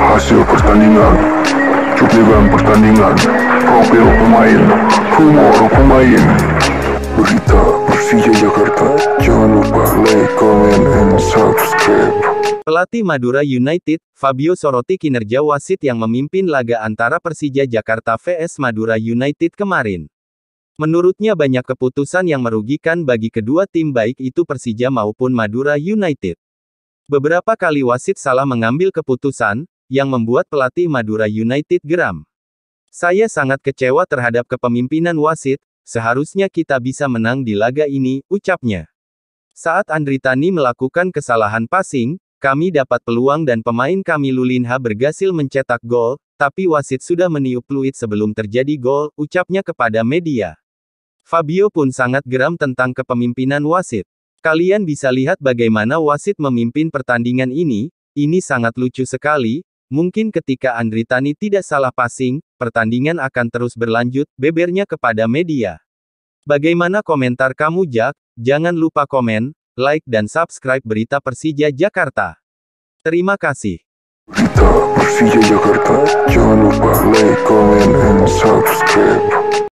hasil pertandingan cuplikan pertandingan profil pemain humor pemain berita Persija Jakarta jangan lupa like comment and subscribe Pelatih Madura United, Fabio Soroti kinerja wasit yang memimpin laga antara Persija Jakarta vs Madura United kemarin. Menurutnya banyak keputusan yang merugikan bagi kedua tim baik itu Persija maupun Madura United. Beberapa kali wasit salah mengambil keputusan, yang membuat pelatih Madura United geram. Saya sangat kecewa terhadap kepemimpinan wasit, seharusnya kita bisa menang di laga ini, ucapnya. Saat Andritani melakukan kesalahan passing, kami dapat peluang dan pemain kami Lulinha bergasil mencetak gol, tapi wasit sudah meniup fluid sebelum terjadi gol, ucapnya kepada media. Fabio pun sangat geram tentang kepemimpinan wasit. Kalian bisa lihat bagaimana wasit memimpin pertandingan ini, ini sangat lucu sekali, Mungkin ketika Andri Tani tidak salah passing, pertandingan akan terus berlanjut, bebernya kepada media. Bagaimana komentar kamu Jack? Jangan lupa komen, like dan subscribe berita Persija Jakarta. Terima kasih. Kita